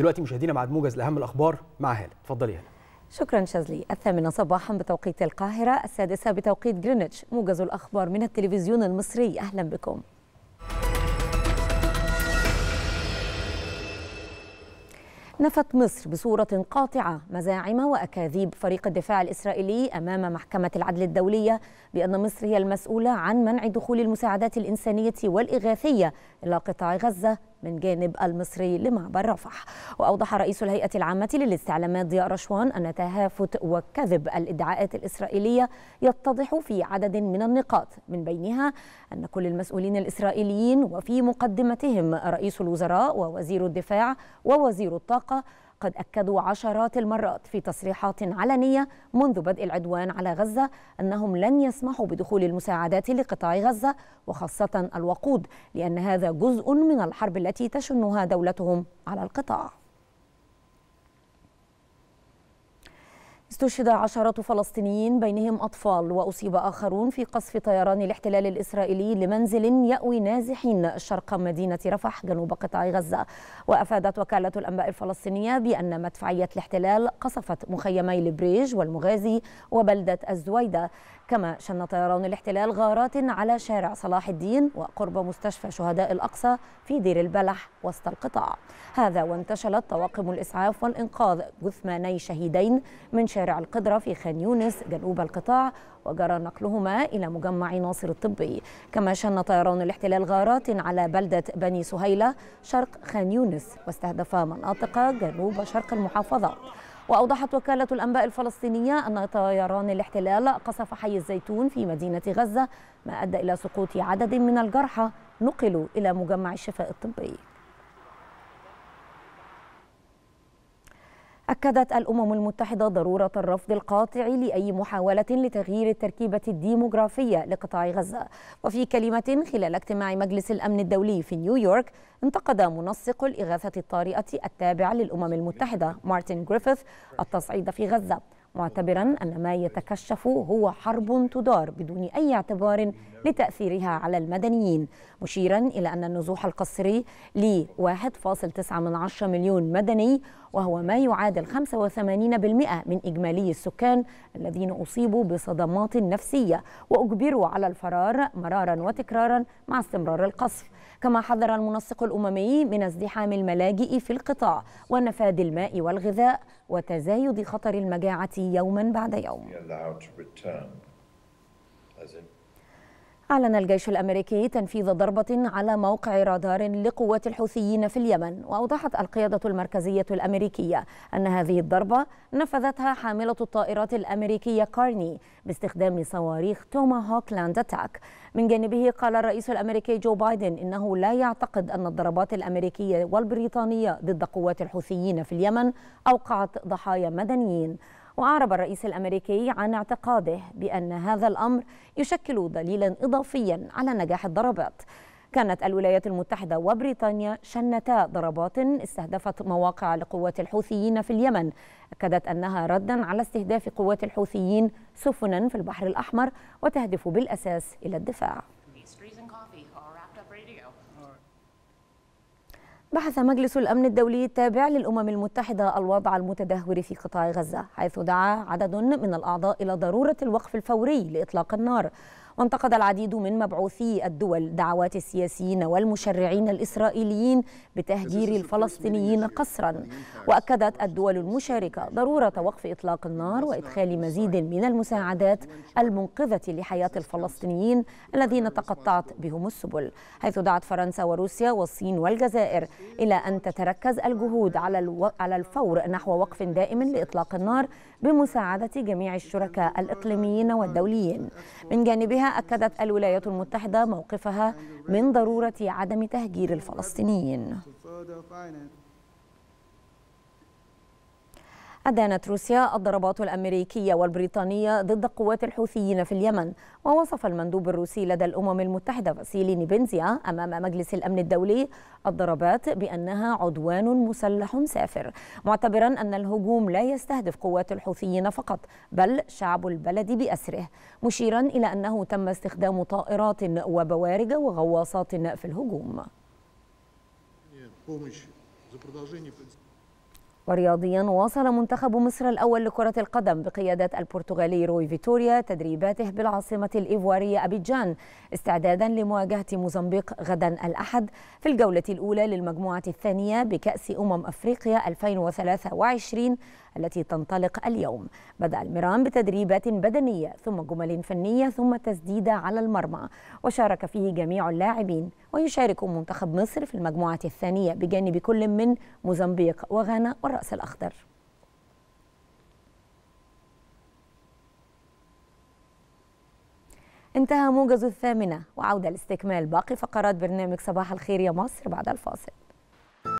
دلوقتي مشاهدينا بعد موجز لاهم الاخبار مع هاله اتفضلي هاله شكرا شاذلي الثامنة صباحا بتوقيت القاهرة السادسة بتوقيت جرينتش موجز الأخبار من التلفزيون المصري أهلا بكم نفت مصر بصورة قاطعة مزاعم وأكاذيب فريق الدفاع الإسرائيلي أمام محكمة العدل الدولية بأن مصر هي المسؤولة عن منع دخول المساعدات الإنسانية والإغاثية إلى قطاع غزة من جانب المصري لمعبر رفح وأوضح رئيس الهيئة العامة للاستعلامات ضياء رشوان أن تهافت وكذب الإدعاءات الإسرائيلية يتضح في عدد من النقاط من بينها أن كل المسؤولين الإسرائيليين وفي مقدمتهم رئيس الوزراء ووزير الدفاع ووزير الطاقة قد أكدوا عشرات المرات في تصريحات علنية منذ بدء العدوان على غزة أنهم لن يسمحوا بدخول المساعدات لقطاع غزة وخاصة الوقود لأن هذا جزء من الحرب التي تشنها دولتهم على القطاع استشهد عشرات فلسطينيين بينهم أطفال وأصيب آخرون في قصف طيران الاحتلال الإسرائيلي لمنزل يأوي نازحين شرق مدينة رفح جنوب قطاع غزة وأفادت وكالة الأنباء الفلسطينية بأن مدفعية الاحتلال قصفت مخيمي البريج والمغازي وبلدة الزويدة كما شن طيران الاحتلال غارات على شارع صلاح الدين وقرب مستشفى شهداء الأقصى في دير البلح وسط القطاع هذا وانتشلت طواقم الإسعاف والإنقاذ جثماني شهيدين من شارع القدرة في خان يونس جنوب القطاع وجرى نقلهما إلى مجمع ناصر الطبي كما شن طيران الاحتلال غارات على بلدة بني سهيلة شرق خان يونس واستهدف مناطق جنوب شرق المحافظة وأوضحت وكالة الأنباء الفلسطينية أن طيران الاحتلال قصف حي الزيتون في مدينة غزة ما أدى إلى سقوط عدد من الجرحى نقلوا إلى مجمع الشفاء الطبي أكدت الأمم المتحدة ضرورة الرفض القاطع لأي محاولة لتغيير التركيبة الديموغرافية لقطاع غزة وفي كلمة خلال اجتماع مجلس الأمن الدولي في نيويورك انتقد منسق الإغاثة الطارئة التابع للأمم المتحدة مارتن جريفيث التصعيد في غزة معتبرا أن ما يتكشف هو حرب تدار بدون أي اعتبار لتأثيرها على المدنيين مشيرا إلى أن النزوح القسري ل 1.9 مليون مدني وهو ما يعادل 85% من إجمالي السكان الذين أصيبوا بصدمات نفسية وأجبروا على الفرار مرارا وتكرارا مع استمرار القصف كما حذر المنسق الأممي من ازدحام الملاجئ في القطاع ونفاد الماء والغذاء وتزايد خطر المجاعة يوما بعد يوم أعلن الجيش الأمريكي تنفيذ ضربة على موقع رادار لقوات الحوثيين في اليمن وأوضحت القيادة المركزية الأمريكية أن هذه الضربة نفذتها حاملة الطائرات الأمريكية كارني باستخدام صواريخ توما لاند أتاك من جانبه قال الرئيس الأمريكي جو بايدن إنه لا يعتقد أن الضربات الأمريكية والبريطانية ضد قوات الحوثيين في اليمن أوقعت ضحايا مدنيين وأعرب الرئيس الأمريكي عن اعتقاده بأن هذا الأمر يشكل دليلا إضافيا على نجاح الضربات كانت الولايات المتحدة وبريطانيا شنتا ضربات استهدفت مواقع لقوات الحوثيين في اليمن أكدت أنها ردا على استهداف قوات الحوثيين سفنا في البحر الأحمر وتهدف بالأساس إلى الدفاع بحث مجلس الأمن الدولي التابع للأمم المتحدة الوضع المتدهور في قطاع غزة حيث دعا عدد من الأعضاء إلى ضرورة الوقف الفوري لإطلاق النار وانتقد العديد من مبعوثي الدول دعوات السياسيين والمشرعين الإسرائيليين بتهجير الفلسطينيين قسرا وأكدت الدول المشاركة ضرورة وقف إطلاق النار وإدخال مزيد من المساعدات المنقذة لحياة الفلسطينيين الذين تقطعت بهم السبل حيث دعت فرنسا وروسيا والصين والجزائر إلى أن تتركز الجهود على, الو... على الفور نحو وقف دائم لإطلاق النار بمساعدة جميع الشركاء الإقليميين والدوليين من جانبها أكدت الولايات المتحدة موقفها من ضرورة عدم تهجير الفلسطينيين أدانت روسيا الضربات الأمريكية والبريطانية ضد قوات الحوثيين في اليمن ووصف المندوب الروسي لدى الأمم المتحدة فاسيلي نيبنزيا أمام مجلس الأمن الدولي الضربات بأنها عدوان مسلح سافر معتبرا أن الهجوم لا يستهدف قوات الحوثيين فقط بل شعب البلد بأسره مشيرا إلى أنه تم استخدام طائرات وبوارج وغواصات في الهجوم ورياضيا واصل منتخب مصر الأول لكرة القدم بقيادة البرتغالي روي فيتوريا تدريباته بالعاصمة الإيفوارية أبيجان استعدادا لمواجهة موزمبيق غدا الأحد في الجولة الأولى للمجموعة الثانية بكأس أمم أفريقيا 2023 التي تنطلق اليوم بدأ المرام بتدريبات بدنية ثم جمل فنية ثم تسديدة على المرمى وشارك فيه جميع اللاعبين ويشارك منتخب مصر في المجموعة الثانية بجانب كل من موزمبيق وغانا والرأس الأخضر انتهى موجز الثامنة وعودة لاستكمال باقي فقرات برنامج صباح الخير يا مصر بعد الفاصل